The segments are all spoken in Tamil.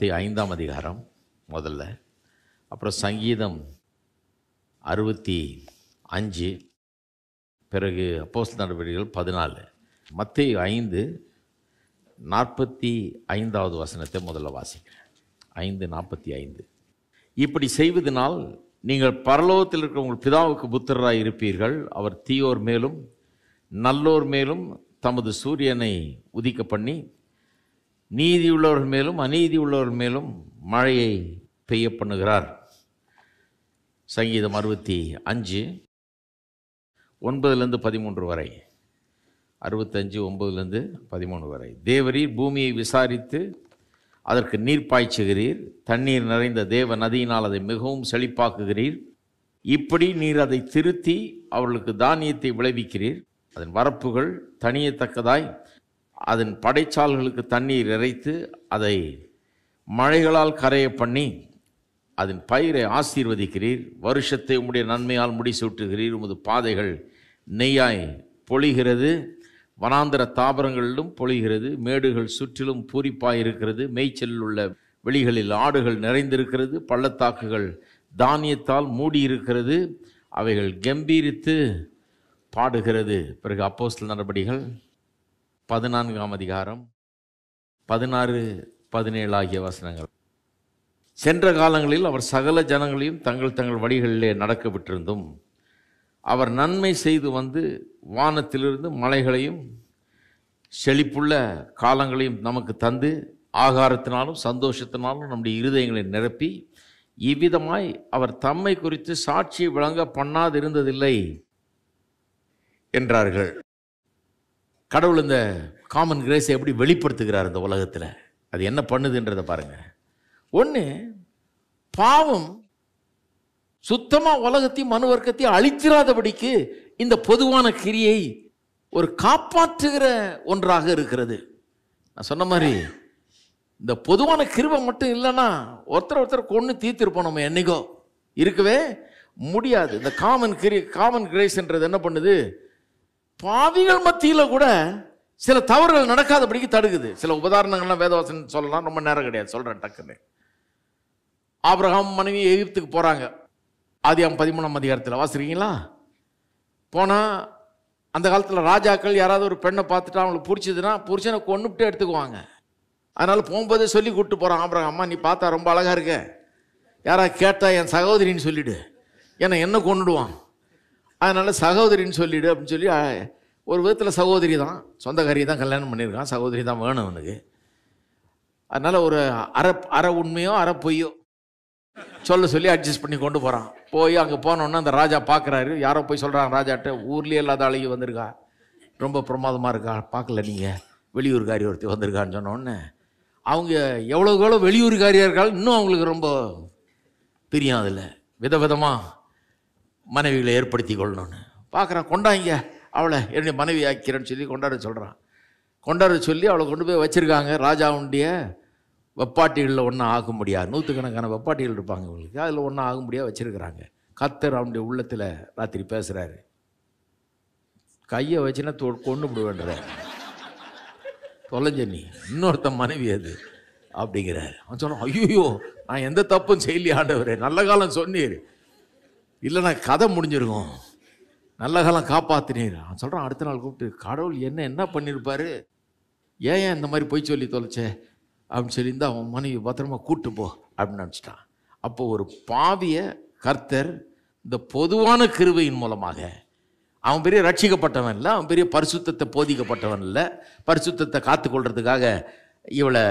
தி ஐந்தாம் அதிகாரம் முதல்ல அப்புறம் சங்கீதம் அறுபத்தி அஞ்சு பிறகு அப்போஸ் நடவடிக்கைகள் பதினாலு மத்திய ஐந்து நாற்பத்தி ஐந்தாவது வசனத்தை முதல்ல வாசிக்கிறேன் ஐந்து நாற்பத்தி ஐந்து இப்படி செய்வதனால் நீங்கள் பரலோகத்தில் இருக்கிற உங்கள் பிதாவுக்கு புத்திரராக இருப்பீர்கள் அவர் தீயோர் மேலும் நல்லோர் மேலும் தமது சூரியனை உதிக்க பண்ணி நீதி உள்ளவர்கள் மேலும் அநீதி உள்ளவர்கள் மேலும் மழையை பெய்ய பண்ணுகிறார் சங்கீதம் அறுபத்தி அஞ்சு ஒன்பதுலேருந்து பதிமூன்று வரை அறுபத்தஞ்சு ஒம்பதுலேருந்து பதிமூணு வரை தேவரீர் பூமியை விசாரித்து அதற்கு நீர் பாய்ச்சுகிறீர் தண்ணீர் நிறைந்த தேவ நதியினால் அதை மிகவும் செழிப்பாக்குகிறீர் இப்படி நீர் அதை திருத்தி அவர்களுக்கு தானியத்தை விளைவிக்கிறீர் அதன் வரப்புகள் தனியத்தக்கதாய் அதன் படைச்சால்களுக்கு தண்ணீர் இறைத்து அதை மழைகளால் கரையை பண்ணி அதன் பயிரை ஆசீர்வதிக்கிறீர் வருஷத்தை உம்முடைய நன்மையால் முடிசூட்டுகிறீர் உமது பாதைகள் நெய்யாய் பொழிகிறது வனாந்திர தாவரங்களிலும் பொழிகிறது மேடுகள் சுற்றிலும் பூரிப்பாய் இருக்கிறது மேய்ச்சலில் உள்ள வெளிகளில் ஆடுகள் நிறைந்திருக்கிறது பள்ளத்தாக்குகள் தானியத்தால் மூடியிருக்கிறது அவைகள் கம்பீரித்து பாடுகிறது பிறகு அப்போஸ்தல் நடபடிகள் பதினான்காம் அதிகாரம் பதினாறு பதினேழு ஆகிய வசனங்கள் சென்ற காலங்களில் அவர் சகல ஜனங்களையும் தங்கள் தங்கள் வழிகளிலே நடக்க விட்டிருந்தும் அவர் நன்மை செய்து வந்து வானத்திலிருந்து மலைகளையும் செழிப்புள்ள காலங்களையும் நமக்கு தந்து ஆகாரத்தினாலும் சந்தோஷத்தினாலும் நம்முடைய இருதயங்களை நிரப்பி இவ்விதமாய் அவர் தம்மை குறித்து சாட்சி விளங்க பண்ணாதிருந்ததில்லை என்றார்கள் கடவுள் இந்த காமன் கிரேஸை எப்படி வெளிப்படுத்துகிறார் இந்த உலகத்தில் அது என்ன பண்ணுதுன்றதை பாருங்கள் ஒன்று பாவம் சுத்தமாக உலகத்தையும் மனு வர்க்கத்தையும் அழிச்சிடாதபடிக்கு இந்த பொதுவான கிரியை ஒரு காப்பாற்றுகிற ஒன்றாக இருக்கிறது நான் சொன்ன மாதிரி இந்த பொதுவான கிருவை மட்டும் இல்லைன்னா ஒருத்தர் ஒருத்தர் கொன்று தீர்த்திருப்போம் நம்ம என்னைக்கோ இருக்கவே முடியாது இந்த காமன் கிரி காமன் கிரேஸ்ன்றது என்ன பண்ணுது பாவிகள் மத்தியில் கூட சில தவறுகள் நடக்காதபடிக்கு தடுக்குது சில உபதாரணங்கள்லாம் வேதவாசன் சொல்லலாம் ரொம்ப நேரம் கிடையாது சொல்கிறேன் டக்குன்னு ஆப்ரஹாம் மனைவி எகிப்துக்கு போகிறாங்க ஆதியாம் பதிமூணாம் அதிகாரத்தில் வாசிக்கிறீங்களா போனால் அந்த காலத்தில் ராஜாக்கள் யாராவது ஒரு பெண்ணை பார்த்துட்டு அவங்களுக்கு பிடிச்சதுன்னா புருஷனை கொண்டுபிட்டு எடுத்துக்குவாங்க அதனால் போகும்போதே சொல்லி கூப்பிட்டு போகிறான் ஆப்ரஹாம் அம்மா நீ பார்த்தா ரொம்ப அழகாக இருக்க யாராவது கேட்டால் என் சகோதரின்னு சொல்லிவிடு ஏன்னா என்ன கொண்டுடுவான் அதனால் சகோதரின்னு சொல்லிவிடு அப்படின்னு சொல்லி ஒரு விதத்தில் சகோதரி தான் சொந்தக்காரி தான் கல்யாணம் பண்ணியிருக்கான் சகோதரி தான் வேணும் அவனுக்கு அதனால் ஒரு அற அற உண்மையோ அற பொய்யோ சொல்ல சொல்லி அட்ஜஸ்ட் பண்ணி கொண்டு போகிறான் போய் அங்கே போனோன்னா அந்த ராஜா பார்க்குறாரு யாரோ போய் சொல்கிறாங்க ராஜாட்ட ஊர்லேயே இல்லாத அழகி வந்திருக்கா ரொம்ப பிரமாதமாக இருக்கா பார்க்கல நீங்கள் வெளியூர்காரி ஒருத்தி வந்திருக்கான்னு சொன்னோடனே அவங்க எவ்வளோ எவ்வளோ வெளியூர்காரியாக இருக்காலும் இன்னும் அவங்களுக்கு ரொம்ப பிரியும் அதில் விதவிதமாக மனைவிகளை ஏற்படுத்தி கொள்ளணும்னு பார்க்குறான் கொண்டாங்க அவளை என்னுடைய மனைவி ஆக்கிறேன்னு சொல்லி கொண்டாட சொல்கிறான் கொண்டாட சொல்லி அவளை கொண்டு போய் வச்சுருக்காங்க ராஜாவுடைய வெப்பாட்டிகளில் ஒன்றும் ஆக முடியாது நூற்றுக்கணக்கான வெப்பாட்டிகள் இருப்பாங்க இவங்களுக்கு அதில் ஒன்றும் ஆக முடியாது வச்சுருக்கிறாங்க கத்தர் அவனுடைய உள்ளத்தில் ராத்திரி பேசுகிறாரு கையை வச்சுன்னா தொ கொண்டு விடுவேன்ற தொலைஞ்ச நீ இன்னொருத்த மனைவி அது அப்படிங்கிறாரு அவன் சொன்னான் ஐயோ நான் எந்த தப்பும் செய்யலையாண்டவர் நல்ல காலம் சொன்னீர் இல்லைனா கதை முடிஞ்சிருக்கும் நல்ல காலம் காப்பாற்றினீர் நான் சொல்கிறான் அடுத்த நாள் கூப்பிட்டு கடவுள் என்ன என்ன பண்ணியிருப்பார் ஏன் இந்த மாதிரி பொய் சொல்லி தொலைச்சே அப்படின்னு சொல்லி இருந்தால் அவன் மனைவி பத்திரமா கூட்டு போ அப்படின்னு நினச்சிட்டான் அப்போ ஒரு பாவிய கர்த்தர் இந்த பொதுவான கிருவையின் மூலமாக அவன் பெரிய ரட்சிக்கப்பட்டவன் இல்லை அவன் பெரிய பரிசுத்தத்தை போதிக்கப்பட்டவன் இல்லை பரிசுத்தத்தை காத்துக்கொள்கிறதுக்காக இவளை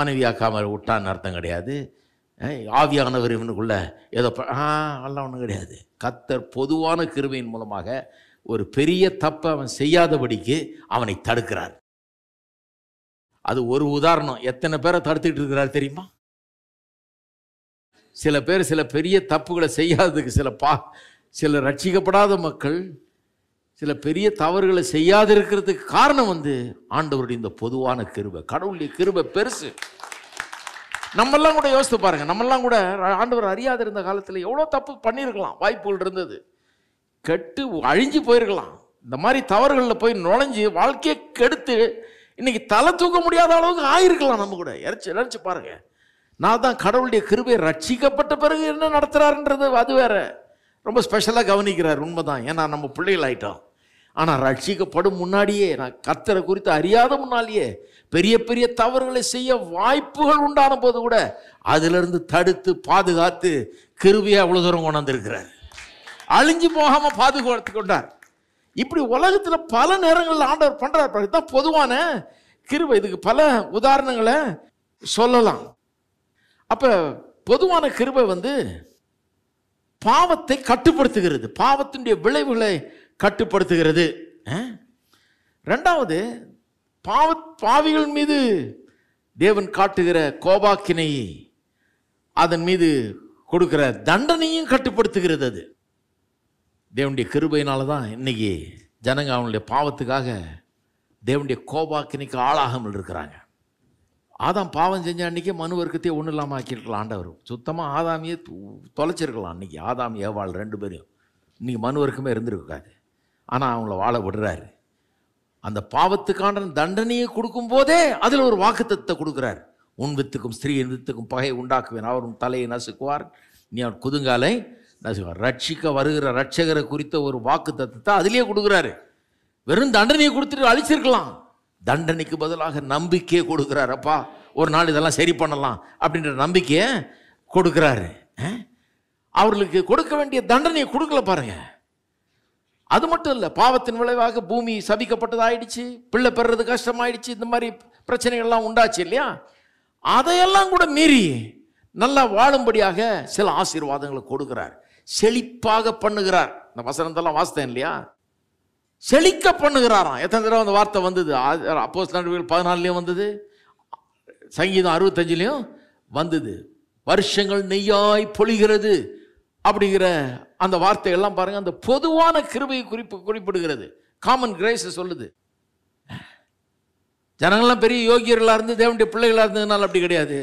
மனைவியாக்காமல் விட்டான்னு அர்த்தம் கிடையாது ஆவியானவர் இவனுக்குள்ள ஏதோ அதெல்லாம் ஒன்றும் கிடையாது கத்தர் பொதுவான கிருமையின் மூலமாக ஒரு பெரிய தப்பை அவன் செய்யாதபடிக்கு அவனை தடுக்கிறார் அது ஒரு உதாரணம் எத்தனை பேரை தடுத்துக்கிட்டு இருக்கிறார் தெரியுமா சில பேர் சில பெரிய தப்புகளை செய்யாததுக்கு சில பா சில ரட்சிக்கப்படாத மக்கள் சில பெரிய தவறுகளை செய்யாது இருக்கிறதுக்கு காரணம் வந்து ஆண்டவருடைய இந்த பொதுவான கிருபை கடவுளுடைய கிருபை பெருசு நம்மெல்லாம் கூட யோசித்து பாருங்க நம்மெல்லாம் கூட ஆண்டவர் அறியாது இருந்த காலத்தில் எவ்வளோ தப்பு பண்ணியிருக்கலாம் வாய்ப்புகள் இருந்தது கெட்டு அழிஞ்சு போயிருக்கலாம் இந்த மாதிரி தவறுகளில் போய் நுழைஞ்சு வாழ்க்கையை கெடுத்து இன்னைக்கு தலை தூக்க முடியாத அளவுக்கு ஆயிருக்கலாம் நம்ம கூட இறச்சி இறச்சி பாருங்க நான் தான் கடவுளுடைய கிருபை ரட்சிக்கப்பட்ட பிறகு என்ன நடத்துகிறாருன்றது அது வேற ரொம்ப ஸ்பெஷலாக கவனிக்கிறார் உண்மைதான் ஏன்னா நம்ம பிள்ளைகள் ஆயிட்டோம் ஆனால் ரட்சிக்கப்படும் முன்னாடியே நான் கத்தரை குறித்து அறியாத முன்னாலேயே பெரிய பெரிய தவறுகளை செய்ய வாய்ப்புகள் உண்டான போது கூட அதிலிருந்து தடுத்து பாதுகாத்து கிருவியாக அவ்வளோ தூரம் கொண்டாந்துருக்கிறார் அழிஞ்சு போகாமல் பாதுகாத்து கொண்டார் இப்படி உலகத்தில் பல நேரங்களில் ஆண்டவர் பண்ணுறார் இதுதான் பொதுவான கிருவை இதுக்கு பல உதாரணங்களை சொல்லலாம் அப்போ பொதுவான கிருவை வந்து பாவத்தை கட்டுப்படுத்துகிறது பாவத்தினுடைய விளைவுகளை கட்டுப்படுத்துகிறது ரெண்டாவது பாவ பாவிகள் மீது தேவன் காட்டுகிற கோபாக்கினை அதன் மீது கொடுக்கிற தண்டனையும் கட்டுப்படுத்துகிறது அது தேவனுடைய கிருபையினால தான் இன்னைக்கு ஜனங்க அவனுடைய பாவத்துக்காக தேவனுடைய கோபாக்கினைக்கு ஆளாகாமல் இருக்கிறாங்க ஆதாம் பாவம் செஞ்ச அன்றைக்கி மனு வர்க்கத்தையே ஒன்றும் இல்லாமல் ஆக்கியிருக்கலாம் ஆண்டவர் சுத்தமாக ஆதாமியே தொலைச்சிருக்கலாம் அன்றைக்கி ஆதாம் ஏவாள் ரெண்டு பேரையும் இன்றைக்கி மனு வர்க்கமே இருந்திருக்காது ஆனால் அவங்கள வாழ விடுறாரு அந்த பாவத்துக்கான தண்டனையை கொடுக்கும் போதே அதில் ஒரு வாக்குத்தத்தை கொடுக்குறார் உன் வித்துக்கும் ஸ்திரீ வித்துக்கும் பகையை உண்டாக்குவேன் அவர் உன் தலையை நசுக்குவார் நீ அவர் குதுங்காலை நசுக்குவார் ரட்சிக்க வருகிற ரட்சகரை குறித்த ஒரு வாக்கு தத்துவத்தை அதிலேயே கொடுக்குறாரு வெறும் தண்டனையை கொடுத்துட்டு அழிச்சிருக்கலாம் தண்டனைக்கு பதிலாக நம்பிக்கையை கொடுக்குறாரு அப்பா ஒரு நாள் இதெல்லாம் சரி பண்ணலாம் அப்படின்ற நம்பிக்கையை கொடுக்குறாரு அவர்களுக்கு கொடுக்க வேண்டிய தண்டனையை கொடுக்கல பாருங்கள் அது மட்டும் இல்லை பாவத்தின் விளைவாக பூமி சபிக்கப்பட்டதாயிடுச்சு பிள்ளை பெறது கஷ்டமாயிடுச்சு இந்த மாதிரி பிரச்சனைகள்லாம் உண்டாச்சு இல்லையா அதையெல்லாம் கூட மீறி நல்லா வாழும்படியாக சில ஆசீர்வாதங்களை கொடுக்கிறார் செழிப்பாக பண்ணுகிறார் இந்த வசனத்தெல்லாம் வாசித்தேன் இல்லையா செழிக்க பண்ணுகிறாராம் எத்தனை தடவை அந்த வார்த்தை வந்தது அப்போ நடுவில் பதினாலுலேயும் வந்தது சங்கீதம் அறுபத்தஞ்சிலையும் வந்தது வருஷங்கள் நெய்யாய் பொழிகிறது அப்படிங்கிற அந்த வார்த்தையெல்லாம் பாருங்கள் அந்த பொதுவான கிருபையை குறிப்பு குறிப்பிடுகிறது காமன் கிரேஸ் சொல்லுது ஜனங்கள்லாம் பெரிய யோகியர்களாக இருந்து தேவனுடைய பிள்ளைகளாக இருந்ததுனால அப்படி கிடையாது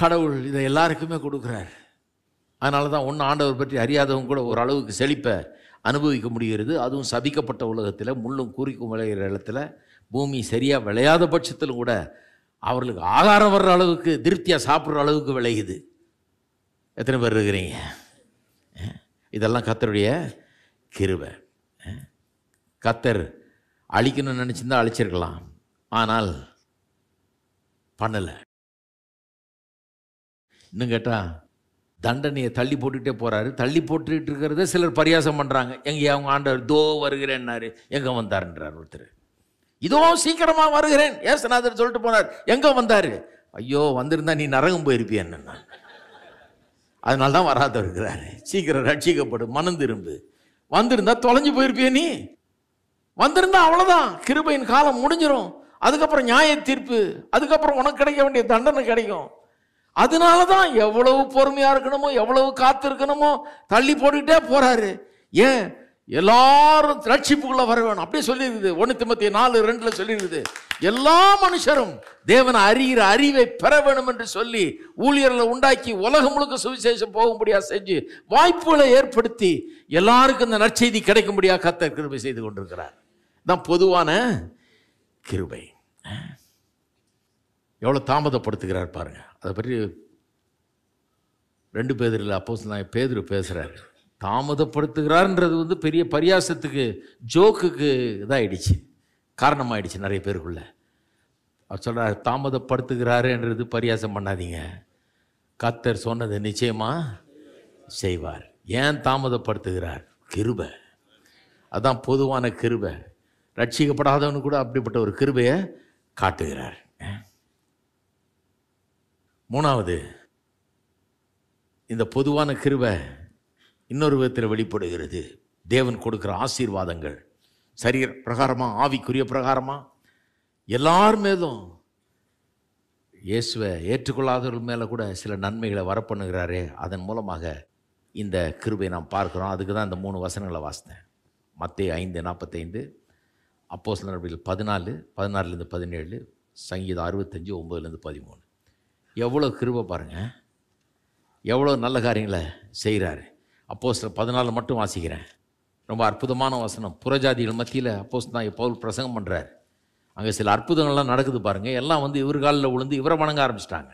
கடவுள் இதை எல்லாருக்குமே கொடுக்குறார் அதனால தான் ஒன்று ஆண்டவர் பற்றி அறியாதவங்க கூட ஓரளவுக்கு செழிப்பை அனுபவிக்க முடிகிறது அதுவும் சபிக்கப்பட்ட உலகத்தில் முள்ளும் கூறிக்கும் விளையிற இடத்துல பூமி சரியாக விளையாத பட்சத்திலும் கூட அவர்களுக்கு ஆகாரம் வர்ற அளவுக்கு திருப்தியாக சாப்பிட்ற அளவுக்கு விளையுது எத்தனை பேர் இருக்கிறீங்க இதெல்லாம் கத்தருடைய கிருவை கத்தர் அழிக்கணும்னு நினச்சிருந்தா அழிச்சிருக்கலாம் ஆனால் பண்ணலை இன்னும் கேட்டால் தண்டனையை தள்ளி போட்டுக்கிட்டே போகிறாரு தள்ளி போட்டுக்கிட்டு இருக்கிறத சிலர் பரியாசம் பண்ணுறாங்க எங்கே அவங்க ஆண்டவர் தோ வருகிறேன்னாரு எங்கே வந்தாருன்றார் ஒருத்தர் இதோ சீக்கிரமாக வருகிறேன் ஏசநாதர் சொல்லிட்டு போனார் எங்கே வந்தார் ஐயோ வந்திருந்தா நீ நரகம் போயிருப்பியன்னு அதனால தான் வராத இருக்கிறார் சீக்கிரம் ரட்சிக்கப்படும் மனம் திரும்பு வந்திருந்தா தொலைஞ்சு போயிருப்பிய நீ வந்திருந்தா அவ்வளோதான் கிருபையின் காலம் முடிஞ்சிடும் அதுக்கப்புறம் நியாய தீர்ப்பு அதுக்கப்புறம் உனக்கு கிடைக்க வேண்டிய தண்டனை கிடைக்கும் அதனால தான் எவ்வளவு பொறுமையாக இருக்கணுமோ எவ்வளவு காத்திருக்கணுமோ தள்ளி போட்டுக்கிட்டே போகிறாரு ஏன் எல்லாரும் ரட்சிப்புக்குள்ளே வர வேணும் அப்படியே சொல்லியிருக்குது ஒன்று திம்பத்தி நாலு ரெண்டில் சொல்லியிருக்குது எல்லா மனுஷரும் தேவன் அறிகிற அறிவை பெற வேணும் என்று சொல்லி ஊழியர்களை உண்டாக்கி உலகம் முழுக்க சுவிசேஷம் போகும்படியாக செஞ்சு வாய்ப்புகளை ஏற்படுத்தி எல்லாருக்கும் இந்த நற்செய்தி கிடைக்கும்படியாக கத்த கிருபை செய்து கொண்டிருக்கிறார் தான் பொதுவான கிருபை எவ்வளோ தாமதப்படுத்துகிறார் பாருங்க அதை பற்றி ரெண்டு இல்லை அப்போ பேதர் பேசுகிறார் தாமதப்படுத்துகிறார்ன்றது வந்து பெரிய பரியாசத்துக்கு ஜோக்குக்கு இதாகிடுச்சு காரணமாயிடுச்சு நிறைய பேருக்குள்ள அவர் சொல்கிறார் தாமதப்படுத்துகிறாருன்றது பரியாசம் பண்ணாதீங்க கத்தர் சொன்னது நிச்சயமாக செய்வார் ஏன் தாமதப்படுத்துகிறார் கிருபை அதான் பொதுவான கிருபை ரட்சிக்கப்படாதவனு கூட அப்படிப்பட்ட ஒரு கிருபையை காட்டுகிறார் மூணாவது இந்த பொதுவான கிருபை இன்னொரு விதத்தில் வெளிப்படுகிறது தேவன் கொடுக்குற ஆசீர்வாதங்கள் சரீர பிரகாரமாக ஆவிக்குரிய பிரகாரமாக எல்லார் மேலும் இயேசுவை ஏற்றுக்கொள்ளாதவர்கள் மேலே கூட சில நன்மைகளை வரப்பண்ணுகிறாரே அதன் மூலமாக இந்த கிருபை நாம் பார்க்குறோம் அதுக்கு தான் இந்த மூணு வசனங்களை வாசித்தேன் மத்திய ஐந்து நாற்பத்தைந்து அப்போ சில நடவடிக்கைகள் பதினாலு பதினாறுலேருந்து பதினேழு சங்கீதம் அறுபத்தஞ்சி ஒம்பதுலேருந்து பதிமூணு எவ்வளோ கிருபை பாருங்கள் எவ்வளோ நல்ல காரியங்களை செய்கிறாரு அப்போ சில பதினாலு மட்டும் வாசிக்கிறேன் ரொம்ப அற்புதமான வசனம் புறஜாதிகள் மத்தியில் அப்போஸ் தான் இப்போ பிரசங்கம் பண்ணுறார் அங்கே சில அற்புதங்கள்லாம் நடக்குது பாருங்கள் எல்லாம் வந்து இவர் காலில் விழுந்து இவரை வணங்க ஆரம்பிச்சிட்டாங்க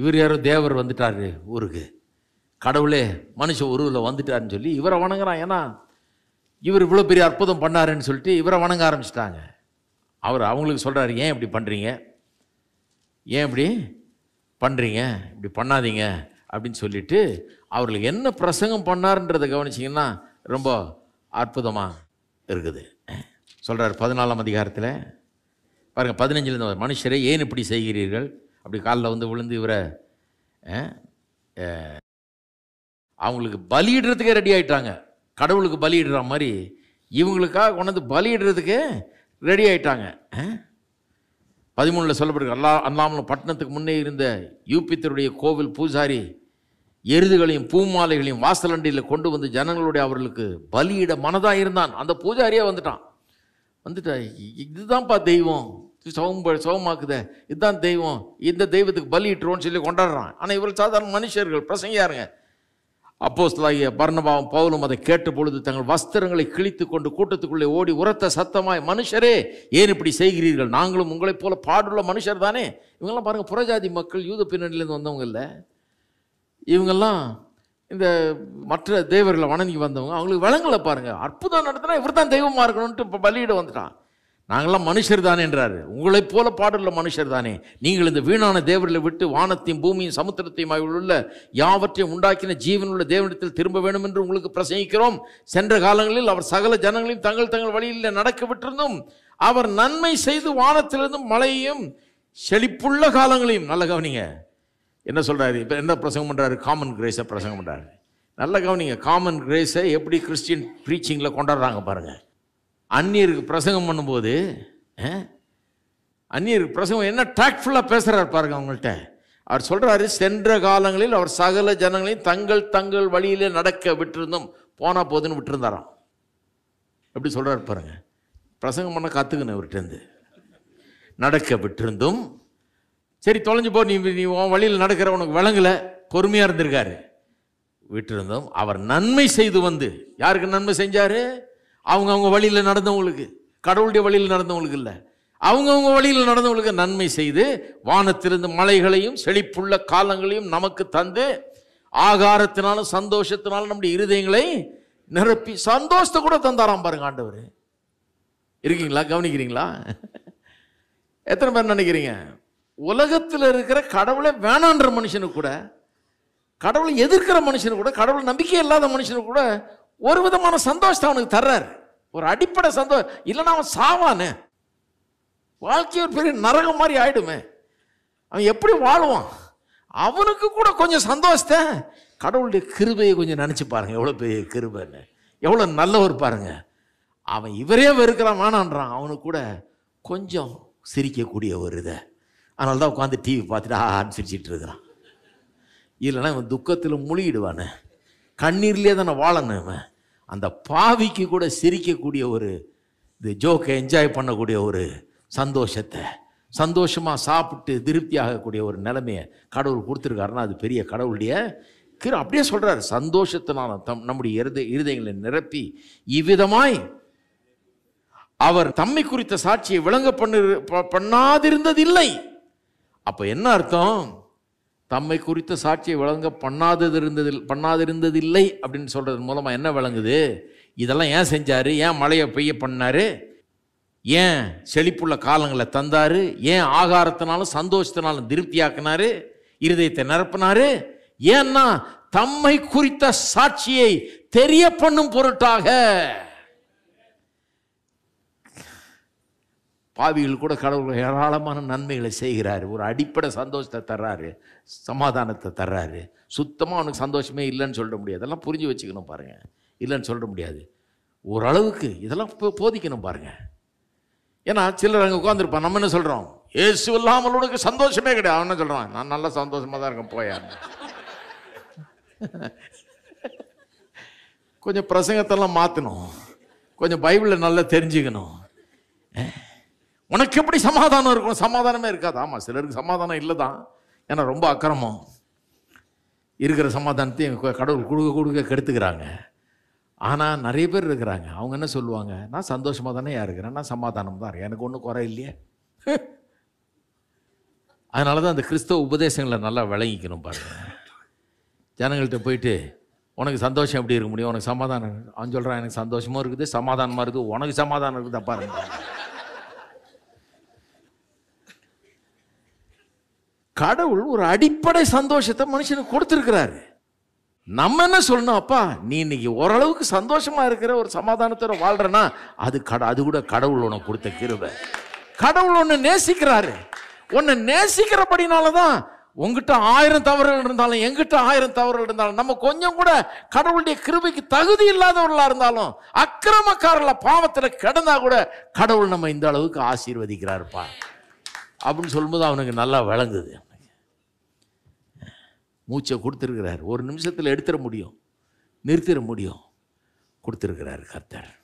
இவர் யாரோ தேவர் வந்துட்டார் ஊருக்கு கடவுளே மனுஷ உருவில் வந்துட்டாருன்னு சொல்லி இவரை வணங்குறான் ஏன்னா இவர் இவ்வளோ பெரிய அற்புதம் பண்ணாருன்னு சொல்லிட்டு இவரை வணங்க ஆரம்பிச்சிட்டாங்க அவர் அவங்களுக்கு சொல்கிறாரு ஏன் இப்படி பண்ணுறீங்க ஏன் இப்படி பண்ணுறீங்க இப்படி பண்ணாதீங்க அப்படின்னு சொல்லிட்டு அவர்களுக்கு என்ன பிரசங்கம் பண்ணாருன்றதை கவனிச்சிங்கன்னா ரொம்ப அற்புதமாக இருக்குது சொல்கிறார் பதினாலாம் அதிகாரத்தில் பாருங்கள் பதினஞ்சிலேருந்து மனுஷரை ஏன் இப்படி செய்கிறீர்கள் அப்படி காலில் வந்து விழுந்து இவரை அவங்களுக்கு பலியிடுறதுக்கே ரெடி ஆகிட்டாங்க கடவுளுக்கு பலியிடுற மாதிரி இவங்களுக்காக கொண்டாந்து பலியிடுறதுக்கு ரெடி ஆகிட்டாங்க பதிமூணில் சொல்லப்பட்டிருக்கு அல்லா அல்லாமலும் பட்டணத்துக்கு முன்னே இருந்த யூபித்தருடைய கோவில் பூசாரி எருதுகளையும் பூமாலைகளையும் வாசலண்டியில் கொண்டு வந்து ஜனங்களுடைய அவர்களுக்கு பலியிட மனதாக இருந்தான் அந்த பூஜாரியே வந்துட்டான் வந்துட்டா இதுதான்ப்பா தெய்வம் சௌம்ப சௌமாக்குத இதுதான் தெய்வம் இந்த தெய்வத்துக்கு பலியிட்டுருவோன்னு சொல்லி கொண்டாடுறான் ஆனால் இவர்கள் சாதாரண மனுஷர்கள் பிரசங்கியாருங்க அப்போஸ்தலாகிய பர்ணபாவும் பவுலும் அதை கேட்ட பொழுது தங்கள் வஸ்திரங்களை கிழித்து கொண்டு கூட்டத்துக்குள்ளே ஓடி உரத்த சத்தமாய் மனுஷரே ஏன் இப்படி செய்கிறீர்கள் நாங்களும் உங்களைப் போல பாடுள்ள மனுஷர் தானே இவங்கெல்லாம் பாருங்கள் புறஜாதி மக்கள் யூத பின்னணியிலேருந்து வந்தவங்க இல்லை இவங்கெல்லாம் இந்த மற்ற தேவர்களை வணங்கி வந்தவங்க அவங்களுக்கு விலங்கலை பாருங்கள் அற்புதம் நடத்தினா இவர் தான் தெய்வமாக இருக்கணும்ட்டு இப்போ பலியிட வந்துட்டான் நாங்களாம் மனுஷர் தானேன்றாரு உங்களைப் போல பாடுள்ள மனுஷர் தானே நீங்கள் இந்த வீணான தேவர்களை விட்டு வானத்தையும் பூமியும் சமுத்திரத்தையும் உள்ள யாவற்றையும் உண்டாக்கின ஜீவனுள்ள தேவனிடத்தில் திரும்ப வேண்டும் என்று உங்களுக்கு பிரசங்கிக்கிறோம் சென்ற காலங்களில் அவர் சகல ஜனங்களையும் தங்கள் தங்கள் வழியில் நடக்க விட்டிருந்தும் அவர் நன்மை செய்து வானத்திலிருந்தும் மழையையும் செழிப்புள்ள காலங்களையும் நல்ல கவனிங்க என்ன சொல்கிறாரு இப்போ என்ன பிரசங்கம் பண்ணுறாரு காமன் கிரேஸை பிரசங்கம் பண்ணுறாரு நல்ல கவனிங்க காமன் கிரேஸை எப்படி கிறிஸ்டின் ப்ரீச்சிங்கில் கொண்டாடுறாங்க பாருங்கள் அந்நியருக்கு பிரசங்கம் பண்ணும்போது அந்நியருக்கு பிரசங்கம் என்ன டாக்ட்ஃபுல்லாக பேசுகிறார் பாருங்க அவங்கள்ட்ட அவர் சொல்கிறாரு சென்ற காலங்களில் அவர் சகல ஜனங்களையும் தங்கள் தங்கள் வழியில் நடக்க விட்டிருந்தோம் போனால் போதுன்னு விட்டுருந்தாராம் எப்படி சொல்கிறார் பாருங்க பிரசங்கம் பண்ண கற்றுக்கணும் அவர்கிட்டருந்து நடக்க விட்டிருந்தும் சரி தொலைஞ்சு போ நீ நீ உன் வழியில் நடக்கிற உனக்கு விளங்கலை பொறுமையாக இருந்திருக்காரு விட்டிருந்தோம் அவர் நன்மை செய்து வந்து யாருக்கு நன்மை செஞ்சார் அவங்க அவங்க வழியில் நடந்தவங்களுக்கு கடவுளுடைய வழியில் நடந்தவங்களுக்கு இல்லை அவங்கவுங்க வழியில் நடந்தவங்களுக்கு நன்மை செய்து வானத்திலிருந்து மலைகளையும் செழிப்புள்ள காலங்களையும் நமக்கு தந்து ஆகாரத்தினாலும் சந்தோஷத்தினாலும் நம்முடைய இருதயங்களை நிரப்பி சந்தோஷத்தை கூட தந்தாராம் பாருங்க ஆண்டவர் இருக்கீங்களா கவனிக்கிறீங்களா எத்தனை பேர் நினைக்கிறீங்க உலகத்தில் இருக்கிற கடவுளை வேணான்ற மனுஷனு கூட கடவுளை எதிர்க்கிற மனுஷனு கூட கடவுள் நம்பிக்கை இல்லாத மனுஷனு கூட ஒரு விதமான சந்தோஷத்தை அவனுக்கு தர்றாரு ஒரு அடிப்படை சந்தோஷம் இல்லைன்னா அவன் சாவானு வாழ்க்கை ஒரு பெரிய நரகம் மாதிரி ஆயிடுமே அவன் எப்படி வாழ்வான் அவனுக்கு கூட கொஞ்சம் சந்தோஷத்தை கடவுளுடைய கிருபையை கொஞ்சம் நினச்சி பாருங்கள் எவ்வளோ பெரிய கிருபைன்னு எவ்வளோ நல்லவர் பாருங்க அவன் இவரே வெறுக்கிறான் வேணான்றான் அவனுக்கு கூட கொஞ்சம் சிரிக்கக்கூடிய ஒரு இதை அதனால தான் உட்காந்து டிவி பார்த்துட்டு ஆஹான்னு சிரிச்சிட்டு இருக்கிறான் இல்லைன்னா இவன் துக்கத்தில் முழுகிடுவானே கண்ணீர்லேயே தானே வாழணும் இவன் அந்த பாவிக்கு கூட சிரிக்கக்கூடிய ஒரு இது ஜோக்கை என்ஜாய் பண்ணக்கூடிய ஒரு சந்தோஷத்தை சந்தோஷமாக சாப்பிட்டு திருப்தி ஆகக்கூடிய ஒரு நிலைமையை கடவுள் கொடுத்துருக்காருன்னா அது பெரிய கடவுளுடைய கிரு அப்படியே சொல்கிறார் சந்தோஷத்தினால தம் நம்முடைய இருத இருதயங்களை நிரப்பி இவ்விதமாய் அவர் தம்மை குறித்த சாட்சியை விளங்க பண்ணு பண்ணாதிருந்ததில்லை அப்போ என்ன அர்த்தம் தம்மை குறித்த சாட்சியை விளங்க பண்ணாதது இருந்தது பண்ணாதிருந்ததில்லை அப்படின்னு சொல்கிறது மூலமாக என்ன விளங்குது இதெல்லாம் ஏன் செஞ்சார் ஏன் மழையை பெய்ய பண்ணார் ஏன் செழிப்புள்ள காலங்களை தந்தார் ஏன் ஆகாரத்தினாலும் சந்தோஷத்தினாலும் திருப்தியாக்கினார் இருதயத்தை நிரப்பினார் ஏன்னா தம்மை குறித்த சாட்சியை தெரிய பண்ணும் பொருட்டாக பாவிகள் கூட கடவுள் ஏராளமான நன்மைகளை செய்கிறார் ஒரு அடிப்படை சந்தோஷத்தை தர்றாரு சமாதானத்தை தர்றாரு சுத்தமாக அவனுக்கு சந்தோஷமே இல்லைன்னு சொல்ல முடியாது அதெல்லாம் புரிஞ்சு வச்சுக்கணும் பாருங்கள் இல்லைன்னு சொல்ல முடியாது ஓரளவுக்கு இதெல்லாம் போ போதிக்கணும் பாருங்கள் ஏன்னா சிலர் அங்கே உட்காந்துருப்பான் நம்ம என்ன சொல்கிறோம் ஏசு இல்லாமல் உனக்கு சந்தோஷமே கிடையாது அவன் என்ன சொல்கிறான் நான் நல்லா சந்தோஷமாக தான் இருக்கேன் போயா கொஞ்சம் பிரசங்கத்தெல்லாம் மாற்றணும் கொஞ்சம் பைபிளை நல்லா தெரிஞ்சுக்கணும் உனக்கு எப்படி சமாதானம் இருக்கும் சமாதானமே இருக்காது ஆமாம் சிலருக்கு சமாதானம் இல்லை தான் ஏன்னா ரொம்ப அக்கிரமம் இருக்கிற சமாதானத்தையும் கடவுள் கொடுக்க கொடுக்க கெடுத்துக்கிறாங்க ஆனால் நிறைய பேர் இருக்கிறாங்க அவங்க என்ன சொல்லுவாங்க நான் சந்தோஷமாக தானே இருக்கிறேன் நான் சமாதானம் தான் இருக்கேன் எனக்கு ஒன்றும் குறை இல்லையே அதனால தான் அந்த கிறிஸ்தவ உபதேசங்களை நல்லா விளங்கிக்கணும் பாருங்க ஜனங்கள்கிட்ட போயிட்டு உனக்கு சந்தோஷம் எப்படி இருக்க முடியும் உனக்கு சமாதானம் அவன் சொல்கிறான் எனக்கு சந்தோஷமும் இருக்குது சமாதானமாக இருக்குது உனக்கு சமாதானம் இருக்குதா பாருங்க கடவுள் ஒரு அடிப்படை சந்தோஷத்தை மனுஷனுக்கு கொடுத்துருக்கிறாரு நம்ம என்ன சொல்லணும் அப்பா நீ இன்னைக்கு ஓரளவுக்கு சந்தோஷமா இருக்கிற ஒரு சமாதானத்தோட வாழ்றனா அது கட அது கூட கடவுள் உனக்கு கொடுத்த கிருவை கடவுள் ஒன்று நேசிக்கிறாரு உன்னை நேசிக்கிறபடினால தான் உங்ககிட்ட ஆயிரம் தவறுகள் இருந்தாலும் எங்கிட்ட ஆயிரம் தவறுகள் இருந்தாலும் நம்ம கொஞ்சம் கூட கடவுளுடைய கிருபைக்கு தகுதி இல்லாதவர்களாக இருந்தாலும் அக்கிரமக்காரில் பாவத்தில் கிடந்தா கூட கடவுள் நம்ம இந்த அளவுக்கு ஆசீர்வதிக்கிறாருப்பா அப்படின்னு சொல்லும்போது அவனுக்கு நல்லா விளங்குது மூச்சை கொடுத்துருக்கிறார் ஒரு நிமிஷத்தில் எடுத்துட முடியும் நிறுத்திட முடியும் கொடுத்துருக்கிறார் கர்த்தர்